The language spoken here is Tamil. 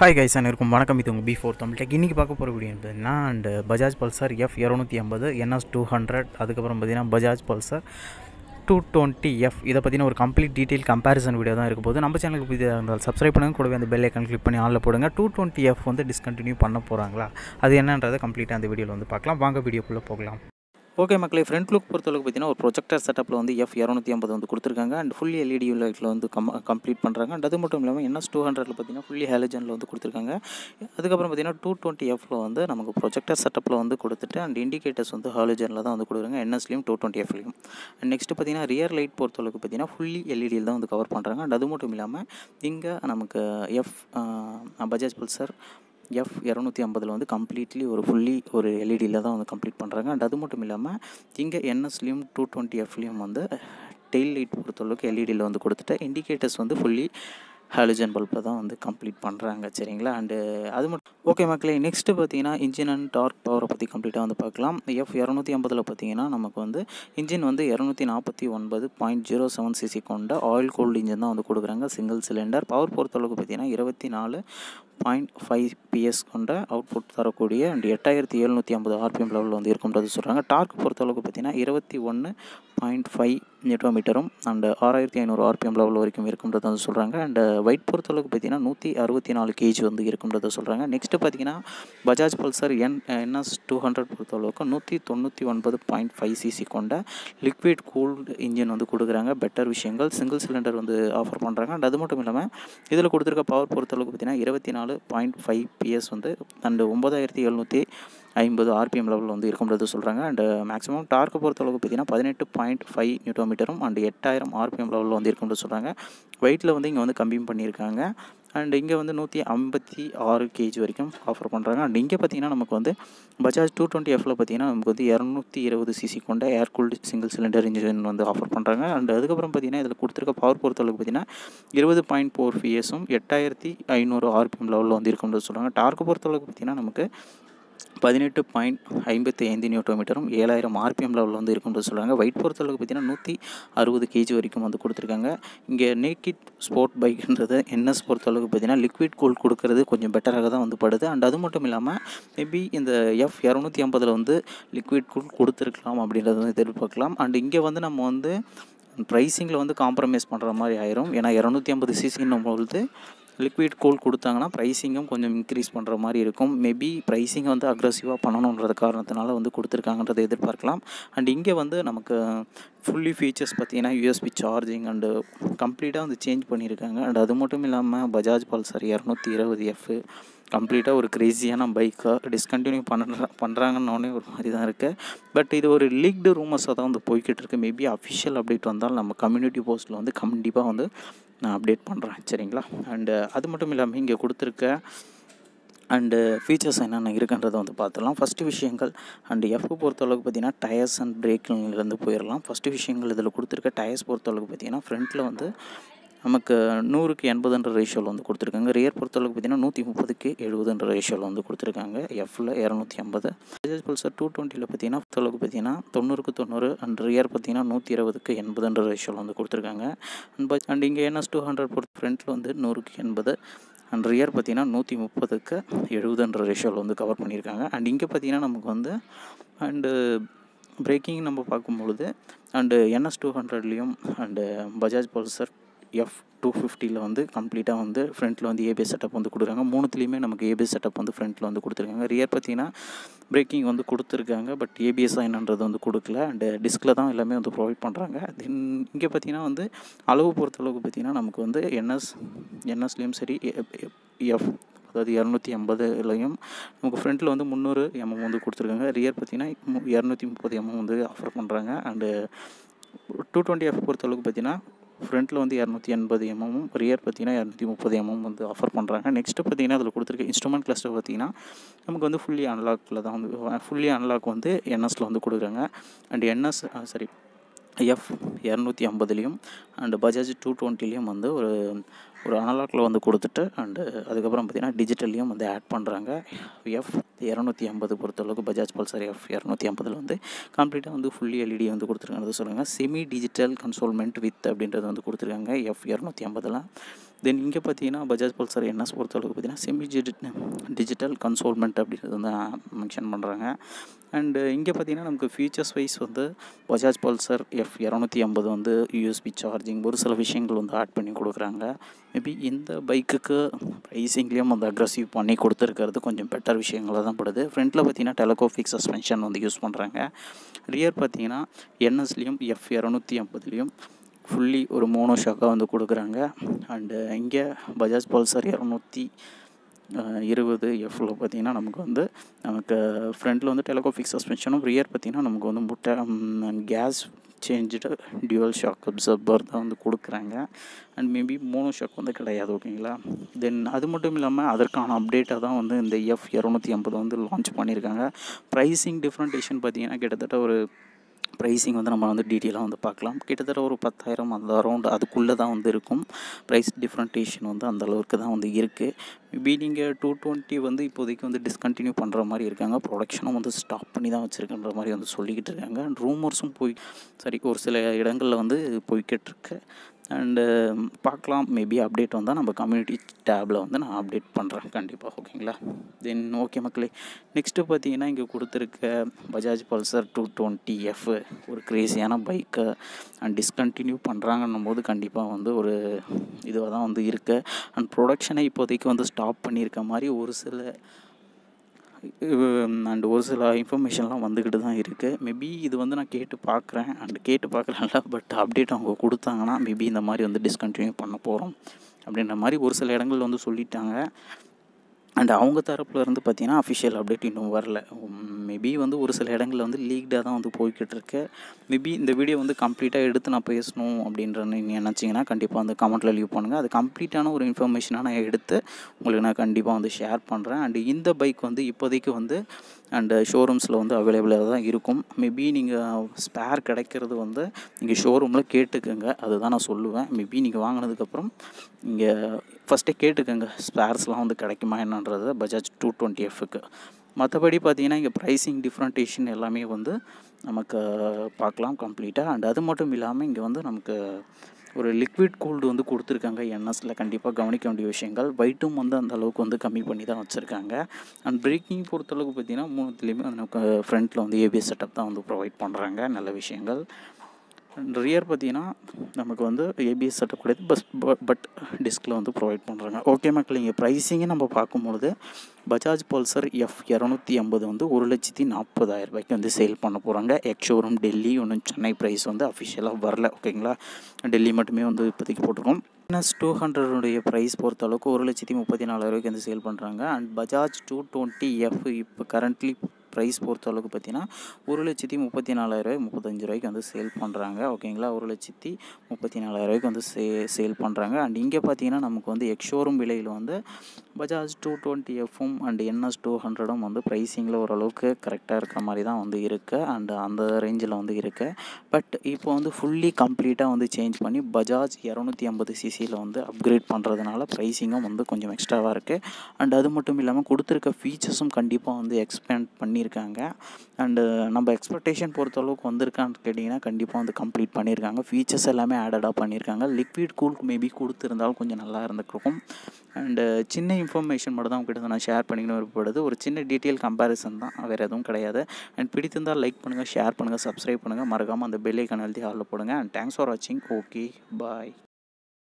ஹாய் கைஸ் இருக்கும் வணக்கம் இது உங்கள் பி ஃபோர் தமிழ் டெக் இன்றைக்கி பார்க்க போகிற வீடியோ பார்த்தீங்கன்னா அண்ட் பஜாஜ் பல்சர் எஃப் இரநூத்தி ஐம்பது என்எஸ் டூ ஹண்ட்ரட் அதுக்கப்புறம் பார்த்தீங்கன்னா Bajaj Pulsar two twenty F இதை பற்றின ஒரு கம்ப்ளீட் டீட்டெயில் கம்பேரிசன் வீடியோ தான் இருக்க போது நம்ம சேனலுக்கு புதிதாக இருந்தால் சப்ஸ்கிரைப் பண்ணுங்க கூடவே அந்த பெல் ஐக்கன் கிளிக் பண்ணி ஆளில் போடுங்க டூ டுவெண்ட்டி எஃப் வந்து டிஸ்கண்டினியூ பண்ண போகிறாங்களா அது என்னன்றதை கம்ப்ளீட்டாக அந்த வீடியோவில் வந்து பார்க்கலாம் வாங்க வீடியோக்குள்ளே போகலாம் ஓகே மக்களை ஃப்ரண்ட் லுக் பொறுத்தளவுக்கு பார்த்தீங்கன்னா ஒரு ப்ரொஜெக்டர் செட்டப்பில் வந்து எஃப் இரநூத்தி ஐம்பது வந்து கொடுத்துருக்காங்க அண்ட் ஃபுல்லி e எல்இடி லைட்டில் வந்து கம் கம்ப்ளீட் பண்ணுறாங்க அண்ட் அது மட்டும் இல்லாமல் என்எஸ் டூ ஹண்ட்ரட்ல பார்த்தீங்கன்னா ஃபுல்லி ஹேலஜனில் வந்து கொடுத்துருக்காங்க அதுக்கப்புறம் பார்த்தீங்கன்னா டூ டுவெண்ட்டி எஃப்ல வந்து நமக்கு ப்ரொஜெக்டர் செட்டப்பில் வந்து கொடுத்துட்டு அண்ட் இண்டிகேட்டர்ஸ் வந்து ஹாலோஜனில் தான் வந்து கொடுக்குறாங்க என்எஸ்லையும் டூ டுவெண்ட்டி எஃப்லையும் அண்ட் நெக்ஸ்ட் பார்த்தீங்கன்னா ரியர் லைட் பொறுத்தளவுக்கு பார்த்தீங்கன்னா ஃபுல்லி e எல்இடியில் தான் வந்து கவர் பண்ணுறாங்க அண்ட் அது மட்டும் இல்லாமல் இங்கே நமக்கு எஃப் பஜாஜ் பல்சர் எஃப் இரநூத்தி ஐம்பதில் வந்து கம்ப்ளீட்லி ஒரு ஃபுல்லி ஒரு எல்இடியில் e தான் வந்து கம்ப்ளீட் பண்ணுறாங்க அண்ட் அது மட்டும் இல்லாமல் இங்கே என்எஸ்லேயும் டூ டுவெண்ட்டி எஃப்லேயும் வந்து டெய்ல் லைட் பொறுத்தளவுக்கு எல்இடியில் e வந்து கொடுத்துட்டு இண்டிகேட்டர்ஸ் வந்து ஃபுல்லி ஹாலஜன் பல்பை தான் வந்து கம்ப்ளீட் பண்ணுறாங்க சரிங்களா அண்டு அது மட்டும் ஓகே மக்களே நெக்ஸ்ட்டு பார்த்தீங்கன்னா இன்ஜின் அண்ட் டார்க் பவரை பற்றி கம்ப்ளீட்டாக வந்து பார்க்கலாம் எஃப் இரநூத்தி ஐம்பதில் பார்த்தீங்கன்னா நமக்கு வந்து இன்ஜின் வந்து இரநூத்தி நாற்பத்தி ஒன்பது பாயிண்ட் ஜீரோ செவன் சிசி கொண்ட ஆயில் கோல்டு இன்ஜின் தான் வந்து கொடுக்குறாங்க சிங்கிள் சிலிண்டர் பவர் பொறுத்தளவுக்கு பார்த்தீங்கன்னா இருபத்தி நாலு பாயிண்ட் ஃபைவ் பிஎஸ் கொண்ட அவுட்புட் தரக்கூடிய அண்ட் எட்டாயிரத்தி எழுநூற்றி ஐம்பது ஆர்பிஎம் லெவலில் வந்து இருக்குன்றது சொல்கிறாங்க டார்க் பொறுத்தளவுக்கு பார்த்தீங்கன்னா இருபத்தி ஒன்று பாயிண்ட் ஃபைவ் நியூட்ரோ மீட்டரும் அண்டு ஆறாயிரத்தி ஐநூறு ஆர்பிஎம் லெவல் வரைக்கும் இருக்கும்ன்றது வந்து சொல்கிறாங்க அண்டு வெயிட் பொறுத்தளவுக்கு பார்த்தீங்கன்னா நூற்றி அறுபத்தி நாலு கேஜி வந்து இருக்கும்ன்றத சொல்கிறாங்க நெக்ஸ்ட்டு பார்த்தீங்கன்னா Bajaj Pulsar N NS two hundred பொறுத்தளவுக்கு நூற்றி தொண்ணூற்றி ஒன்பது பாயிண்ட் ஃபைவ் சிசி கொண்ட லிக்விட் கூல்டு இன்ஜின் வந்து கொடுக்குறாங்க பெட்டர் விஷயங்கள் சிங்கிள் சிலிண்டர் வந்து ஆஃபர் பண்ணுறாங்க அண்ட் அது மட்டும் இல்லாமல் இதில் கொடுத்துருக்க பவர் பொறுத்தளவுக்கு பார்த்தீங்கன்னா இருபத்தி நாலு நாலு பாயிண்ட் ஃபைவ் பிஎஸ் வந்து அண்டு ஒம்பதாயிரத்தி எழுநூற்றி ஐம்பது ஆர்பிஎம் லெவலில் வந்து இருக்க முடியாது சொல்கிறாங்க அண்டு மேக்ஸிமம் uh, டார்க்கு பொறுத்தளவுக்கு பார்த்தீங்கன்னா பதினெட்டு பாயிண்ட் ஃபைவ் நியூட்டோமீட்டரும் அண்டு எட்டாயிரம் ஆர்பிஎம் லெவலில் வந்து இருக்கும்னு முடியாது சொல்கிறாங்க வெயிட்டில் வந்து இங்கே வந்து கம்மியும் பண்ணியிருக்காங்க அண்ட் இங்கே வந்து நூற்றி ஐம்பத்தி ஆறு கேஜி வரைக்கும் ஆஃபர் பண்ணுறாங்க அண்ட் இங்கே பார்த்தீங்கன்னா நமக்கு வந்து பஜாஜ் டூ டுவெண்ட்டி எஃப்ல பார்த்தீங்கன்னா நமக்கு வந்து இரநூத்தி இருபது சிசி கொண்ட air cooled single cylinder engine வந்து ஆஃபர் பண்ணுறாங்க அண்ட் அதுக்கப்புறம் பார்த்தீங்கன்னா இதில் கொடுத்துருக்க பவர் பொறுத்தளவுக்கு பார்த்தீங்கன்னா இருபது பாயிண்ட் ஃபோர் ஃபிஎஸும் எட்டாயிரத்தி ஐநூறு ஆர்பிஎம் லெவலில் வந்து இருக்கும்னு சொல்கிறாங்க டார்க்கு பொறுத்தளவுக்கு பார்த்தீங்கன்னா நமக்கு பதினெட்டு பாயிண்ட் ஐம்பத்தி ஐந்து மீட்டரும் ஏழாயிரம் ஆர்பிஎம் லெவலில் வந்து இருக்கும்னு சொல்கிறாங்க வெயிட் அளவுக்கு பார்த்தீங்கன்னா நூற்றி அறுபது கேஜி வரைக்கும் வந்து கொடுத்துருக்காங்க இங்கே நேக்கிட் ஸ்போர்ட் பைக்குன்றது என்எஸ் அளவுக்கு பார்த்தீங்கன்னா லிக்விட் கூல் கொடுக்கறது கொஞ்சம் பெட்டராக தான் வந்து படுது அண்ட் அது மட்டும் இல்லாமல் மேபி இந்த எஃப் இரநூத்தி ஐம்பதில் வந்து லிக்விட் கூல் கொடுத்துருக்கலாம் அப்படின்றத வந்து எதிர்பார்க்கலாம் அண்ட் இங்கே வந்து நம்ம வந்து ப்ரைஸிங்கில் வந்து காம்ப்ரமைஸ் பண்ணுற மாதிரி ஆயிரும் ஏன்னா இரநூத்தி ஐம்பது சிசின்னும் பொழுது லிக்விட் கோல் கொடுத்தாங்கன்னா ப்ரைஸிங்கும் கொஞ்சம் இன்க்ரீஸ் பண்ணுற மாதிரி இருக்கும் மேபி ப்ரைஸிங் வந்து அக்ரஸிவாக பண்ணணுன்றது காரணத்தினால வந்து கொடுத்துருக்காங்கன்றதை எதிர்பார்க்கலாம் அண்ட் இங்கே வந்து நமக்கு ஃபுல்லி ஃபீச்சர்ஸ் பார்த்திங்கன்னா யூஎஸ்பி சார்ஜிங் அண்டு கம்ப்ளீட்டாக வந்து சேஞ்ச் பண்ணியிருக்காங்க அண்ட் அது மட்டும் இல்லாமல் பஜாஜ் பல்சர் இரநூத்தி இருபது எஃப் கம்ப்ளீட்டாக ஒரு க்ரேஸியான பைக்காக டிஸ்கண்டினியூ பண்ணுற பண்ணுறாங்கன்னே ஒரு மாதிரி தான் இருக்குது பட் இது ஒரு லீக்டு ரூமர்ஸாக தான் வந்து போய்கிட்டு இருக்குது மேபி அஃபிஷியல் அப்டேட் வந்தால் நம்ம கம்யூனிட்டி போஸ்ட்டில் வந்து கண்டிப்பாக வந்து நான் அப்டேட் பண்ணுறேன் சரிங்களா அண்டு uh, அது மட்டும் இல்லாமல் இங்கே கொடுத்துருக்க அண்டு ஃபீச்சர்ஸ் uh, என்னென்ன இருக்குன்றதை வந்து பார்த்துடலாம் ஃபஸ்ட்டு விஷயங்கள் அண்டு எஃப் பொறுத்தளவுக்கு பார்த்தீங்கன்னா டயர்ஸ் அண்ட் பிரேக்லேருந்து போயிடலாம் ஃபஸ்ட்டு விஷயங்கள் இதில் கொடுத்துருக்க டயர்ஸ் பொறுத்தளவுக்கு பார்த்தீங்கன்னா ஃப்ரண்ட்டில் வந்து நமக்கு நூறுக்கு எண்பதுன்ற ரேஷியோவில் வந்து கொடுத்துருக்காங்க ரியர் பொறுத்தளவுக்கு பார்த்திங்கன்னா நூற்றி முப்பதுக்கு எழுபதுன்ற ரேஷியோவில் வந்து கொடுத்துருக்காங்க எஃப்பில் இரநூத்தி ஐம்பது பஜாஜ் பல்சர் டூ டுவெண்ட்டியில் பார்த்தீங்கன்னா பொறுத்தளவுக்கு பார்த்திங்கன்னா தொண்ணூறுக்கு தொண்ணூறு அண்ட் ரியர் பார்த்திங்கன்னா நூற்றி இருபதுக்கு எண்பதுன்ற ரேஷியோவில் வந்து கொடுத்துருக்காங்க அண்ட் அண்ட் இங்கே என்எஸ் டூ ஹண்ட்ரட் பொறுத்த ஃப்ரண்ட்டில் வந்து நூறுக்கு எண்பது அண்ட் ரியர் பார்த்திங்கன்னா நூற்றி முப்பதுக்கு எழுபதுன்ற ரேஷியோவில் வந்து கவர் பண்ணியிருக்காங்க அண்ட் இங்கே பார்த்திங்கன்னா நமக்கு வந்து அண்டு பிரேக்கிங் நம்ம பார்க்கும் பொழுது அண்டு என்எஸ் டூ ஹண்ட்ரட்லேயும் and Bajaj Pulsar F two ஃபிஃப்டியில் வந்து கம்ப்ளீட்டாக வந்து ஃப்ரண்ட்டில் வந்து ஏபிஎஸ் செட்டப் வந்து கொடுக்குறாங்க மூணுத்துலேயுமே நமக்கு ஏபிஎஸ் செட்டப் வந்து ஃப்ரண்ட்டில் வந்து கொடுத்துருக்காங்க ரியர் பார்த்தீங்கன்னா பிரேக்கிங் வந்து கொடுத்துருக்காங்க பட் ஏபிஎஸ் என்னன்றது வந்து கொடுக்கல அண்டு டிஸ்கில் தான் எல்லாமே வந்து ப்ரொவைட் பண்ணுறாங்க தென் இங்கே பார்த்தீங்கன்னா வந்து அளவு பொறுத்தளவுக்கு பார்த்திங்கன்னா நமக்கு வந்து என்எஸ் என்எஸ்லேயும் சரி எஃப் அதாவது இரநூத்தி ஐம்பதுலையும் நமக்கு ஃப்ரண்ட்டில் வந்து முந்நூறு எம்எம் வந்து கொடுத்துருக்காங்க ரியர் பார்த்திங்கன்னா இரநூத்தி முப்பது எம்எம் வந்து ஆஃபர் பண்ணுறாங்க அண்டு டூ டுவெண்ட்டி எஃப் பொறுத்தளவுக்கு பார்த்திங்கன்னா ஃப்ரண்ட்டில் வந்து இரநூத்தி எண்பது எம்எம்மும் ரியர் பார்த்திங்கன்னா இரநூத்தி முப்பது எம்எம் வந்து ஆஃபர் பண்ணுறாங்க நெக்ஸ்ட்டு பார்த்திங்கன்னா அதில் கொடுத்துருக்க இன்ஸ்ட்ருமெண்ட் கிளஸ்டர் பார்த்திங்கன்னா நமக்கு வந்து ஃபுல்லி அன்லாக்கில் தான் வந்து ஃபுல்லி அன்லாக் வந்து என்எஸில் வந்து கொடுக்குறாங்க அண்ட் என்எஸ் சாரி எஃப் இரநூத்தி ஐம்பதுலேயும் அண்டு பஜாஜ் டூ டுவெண்ட்டிலையும் வந்து ஒரு ஒரு அனலாக்கில் வந்து கொடுத்துட்டு அண்டு அதுக்கப்புறம் பார்த்திங்கன்னா டிஜிட்டல்லையும் வந்து ஆட் பண்ணுறாங்க எஃப் இரநூத்தி ஐம்பது பொறுத்தளவுக்கு பஜாஜ் பல்சர் எஃப் இரநூத்தி ஐம்பதில் வந்து கம்ப்ளீட்டாக வந்து ஃபுல்லி எல்இடி e வந்து கொடுத்துருக்காங்க சொல்லுங்கள் செமி டிஜிட்டல் கன்சோல்மெண்ட் வித் அப்படின்றது வந்து கொடுத்துருக்காங்க எஃப் இரநூத்தி ஐம்பதுலாம் தென் இங்கே பார்த்தீங்கன்னா பஜாஜ் பல்சர் என்எஸ் பொறுத்தளவுக்கு பார்த்தீங்கன்னா செமி டிஜிட்டல் கன்சோல்மெண்ட் அப்படின்றது வந்து மென்ஷன் பண்ணுறாங்க அண்டு இங்கே பார்த்தீங்கன்னா நமக்கு ஃபியூச்சர்ஸ் வைஸ் வந்து பஜாஜ் பல்சர் எஃப் இரநூத்தி ஐம்பது வந்து யூஎஸ்பி சார்ஜிங் ஒரு சில விஷயங்கள் வந்து ஆட் பண்ணி கொடுக்குறாங்க மேபி இந்த பைக்குக்கு ப்ரைஸிங்லேயும் வந்து அக்ரஸிவ் பண்ணி கொடுத்துருக்கிறது கொஞ்சம் பெட்டர் விஷயங்கள தான் படுது ஃப்ரண்ட்டில் பார்த்தீங்கன்னா டெலகோஃபிக் சஸ்பென்ஷன் வந்து யூஸ் பண்ணுறாங்க ரியர் பார்த்தீங்கன்னா என்எஸ்லேயும் எஃப் இரநூத்தி ஐம்பதுலேயும் ஃபுல்லி ஒரு மோனோ ஷாக்காக வந்து கொடுக்குறாங்க அண்டு இங்கே பஜாஜ் பல்சர் இரநூத்தி இருபது எஃப்ல பார்த்திங்கன்னா நமக்கு வந்து நமக்கு ஃப்ரண்டில் வந்து டெலகோஃபிக் சஸ்பென்ஷனும் ரியர் பார்த்திங்கன்னா நமக்கு வந்து முட்டை gas charged dual shock absorber தான் வந்து கொடுக்குறாங்க அண்ட் மேபி மூணு ஷாக் வந்து கிடையாது ஓகேங்களா தென் அது மட்டும் இல்லாமல் அதற்கான அப்டேட்டாக தான் வந்து இந்த எஃப் இரநூத்தி ஐம்பது வந்து லான்ச் பண்ணியிருக்காங்க ப்ரைஸிங் டிஃப்ரெண்டேஷன் பார்த்திங்கன்னா கிட்டத்தட்ட ஒரு ப்ரைஸிங் வந்து நம்ம வந்து டீட்டெயிலாக வந்து பார்க்கலாம் கிட்டத்தட்ட ஒரு பத்தாயிரம் அந்த அரௌண்ட் அதுக்குள்ளே தான் வந்து இருக்கும் ப்ரைஸ் டிஃப்ரெண்டேஷன் வந்து அந்த அளவுக்கு தான் வந்து இருக்குது மேபி நீங்கள் டூ டுவெண்ட்டி வந்து இப்போதைக்கு வந்து டிஸ்கண்டினியூ பண்ணுற மாதிரி இருக்காங்க ப்ரொடக்ஷனும் வந்து ஸ்டாப் பண்ணி தான் வச்சுருக்குன்ற மாதிரி வந்து சொல்லிக்கிட்டு இருக்காங்க ரூமர்ஸும் போய் சரி ஒரு சில இடங்களில் வந்து போய்கிட்டு இருக்கு அண்டு um, பார்க்கலாம் மேபி அப்டேட் வந்தால் நம்ம கம்யூனிட்டி டேப்பில் வந்து நான் அப்டேட் பண்ணுறேன் கண்டிப்பாக ஓகேங்களா தென் ஓகே மக்களே நெக்ஸ்ட்டு பார்த்தீங்கன்னா இங்கே கொடுத்துருக்க Bajaj Pulsar two twenty F ஒரு க்ரேஸியான பைக்கை அண்ட் டிஸ்கண்டினியூ பண்ணுறாங்கன்னும் போது கண்டிப்பாக வந்து ஒரு இதுவாக தான் வந்து இருக்குது அண்ட் ப்ரொடக்ஷனை இப்போதைக்கு வந்து ஸ்டாப் பண்ணியிருக்க மாதிரி ஒரு சில அண்ட் ஒரு சில இன்ஃபர்மேஷன்லாம் வந்துக்கிட்டு தான் இருக்குது மேபி இது வந்து நான் கேட்டு பார்க்குறேன் அண்ட் கேட்டு பார்க்குறேன்ல பட் அப்டேட் அவங்க கொடுத்தாங்கன்னா மேபி இந்த மாதிரி வந்து டிஸ்கண்டினியூ பண்ண போகிறோம் அப்படின்ற மாதிரி ஒரு சில இடங்கள் வந்து சொல்லிட்டாங்க அண்ட் அவங்க தரப்பில் இருந்து பார்த்தீங்கன்னா அஃபிஷியல் அப்டேட் இன்னும் வரல மேபி வந்து ஒரு சில இடங்களில் வந்து லீக்டாக தான் வந்து போய்கிட்டு இருக்கு மேபி இந்த வீடியோ வந்து கம்ப்ளீட்டாக எடுத்து நான் பேசணும் அப்படின்ற நீங்கள் நினச்சிங்கன்னா கண்டிப்பாக வந்து கமெண்ட்டில் லீவ் பண்ணுங்கள் அது கம்ப்ளீட்டான ஒரு இன்ஃபர்மேஷனாக நான் எடுத்து உங்களுக்கு நான் கண்டிப்பாக வந்து ஷேர் பண்ணுறேன் அண்டு இந்த பைக் வந்து இப்போதைக்கு வந்து அண்டு ஷோரூம்ஸில் வந்து அவைலபிளாக தான் இருக்கும் மேபி நீங்கள் ஸ்பேர் கிடைக்கிறது வந்து நீங்கள் ஷோரூமில் கேட்டுக்கோங்க அதுதான் நான் சொல்லுவேன் மேபி நீங்கள் வாங்கினதுக்கப்புறம் நீங்கள் ஃபஸ்ட்டே கேட்டுக்கோங்க ஸ்பேர்ஸ்லாம் வந்து கிடைக்குமா என்னன்றது பஜாஜ் டூ டுவெண்ட்டி எஃப்க்கு மற்றபடி பார்த்தீங்கன்னா இங்கே ப்ரைஸிங் டிஃப்ரெண்டேஷன் எல்லாமே வந்து நமக்கு பார்க்கலாம் கம்ப்ளீட்டாக அண்ட் அது மட்டும் இல்லாமல் இங்கே வந்து நமக்கு ஒரு லிக்விட் கோல்டு வந்து கொடுத்துருக்காங்க என்எஸில் கண்டிப்பாக கவனிக்க வேண்டிய விஷயங்கள் வைட்டும் வந்து அந்த அளவுக்கு வந்து கம்மி பண்ணி தான் வச்சுருக்காங்க அண்ட் பிரேக்கிங் பொறுத்தளவுக்கு பார்த்திங்கன்னா மூணுத்துலேயுமே அந்த ஃப்ரண்ட்டில் வந்து ஏபிஎஸ் செட்டப் தான் வந்து ப்ரொவைட் பண்ணுறாங்க நல்ல விஷயங்கள் ரியர் பார்த்தீங்கன்னா நமக்கு வந்து ஏபிஎஸ் செட்டப் கிடையாது பஸ் பட் டிஸ்கில் வந்து ப்ரொவைட் பண்ணுறாங்க ஓகே மக்கள் இங்கே ப்ரைஸிங்கே நம்ம பார்க்கும்பொழுது பஜாஜ் பல்சர் எஃப் இரநூத்தி ஐம்பது வந்து ஒரு லட்சத்தி நாற்பதாயிரம் ரூபாய்க்கு வந்து சேல் பண்ண போகிறாங்க எக்ஷோரூம் டெல்லி ஒன்றும் சென்னை ப்ரைஸ் வந்து அஃபிஷியலாக வரல ஓகேங்களா டெல்லி மட்டுமே வந்து இப்போதைக்கு போட்டிருக்கோம் மைனஸ் டூ ஹண்ட்ரடுடைய ப்ரைஸ் பொறுத்த அளவுக்கு ஒரு லட்சத்தி முப்பத்தி நாலாயிரூவாய்க்கு வந்து சேல் பண்ணுறாங்க and Bajaj two twenty F இப்போ கரண்ட்லி ப்ரைஸ் பொறுத்த அளவுக்கு பார்த்தீங்கன்னா ஒரு லட்சத்தி முப்பத்தி நாலாயிரூவாய் முப்பத்தஞ்சு ரூபாய்க்கு வந்து சேல் பண்ணுறாங்க ஓகேங்களா ஒரு லட்சத்தி முப்பத்தி நாலாயிரூவாய்க்கு வந்து சே சேல் பண்ணுறாங்க அண்ட் இங்கே பார்த்தீங்கன்னா நமக்கு வந்து எக்ஷோரூம் விலையில் வந்து பஜாஜ் டூ டுவெண்ட்டி எஃப்பும் அண்ட் என்எஸ் டூ ஹண்ட்ரடும் வந்து ப்ரைஸிங்கில் ஓரளவுக்கு கரெக்டாக இருக்கிற மாதிரி தான் வந்து இருக்குது அண்ட் அந்த ரேஞ்சில் வந்து இருக்குது பட் இப்போ வந்து ஃபுல்லி கம்ப்ளீட்டாக வந்து சேஞ்ச் பண்ணி பஜாஜ் இரநூத்தி ஐம்பது சிசி பிசியில் வந்து அப்கிரேட் பண்ணுறதுனால ப்ரைஸிங்கும் வந்து கொஞ்சம் எக்ஸ்ட்ராவாக இருக்குது அண்ட் அது மட்டும் இல்லாமல் கொடுத்துருக்க ஃபீச்சர்ஸும் கண்டிப்பாக வந்து எக்ஸ்பேண்ட் பண்ணியிருக்காங்க அண்டு நம்ம எக்ஸ்பெக்டேஷன் பொறுத்தளவுக்கு வந்திருக்கான்னு கேட்டிங்கன்னா கண்டிப்பாக வந்து கம்ப்ளீட் பண்ணியிருக்காங்க ஃபீச்சர்ஸ் எல்லாமே ஆடடாக பண்ணியிருக்காங்க லிக்விட் கூல் மேபி கொடுத்துருந்தாலும் கொஞ்சம் நல்லா இருந்துருக்கும் அண்டு சின்ன இன்ஃபர்மேஷன் மட்டும் தான் உங்ககிட்ட நான் ஷேர் பண்ணிக்கணும் விருப்பப்படுது ஒரு சின்ன டீட்டெயில் கம்பேரிசன் தான் வேறு எதுவும் கிடையாது அண்ட் பிடித்திருந்தால் லைக் பண்ணுங்கள் ஷேர் பண்ணுங்கள் சப்ஸ்கிரைப் பண்ணுங்கள் மறக்காமல் அந்த பெல்லைக்கான எழுதி ஹாலில் போடுங்க அண்ட் தேங்க்ஸ் ஃபார் வாட்சிங் ஓகே பாய்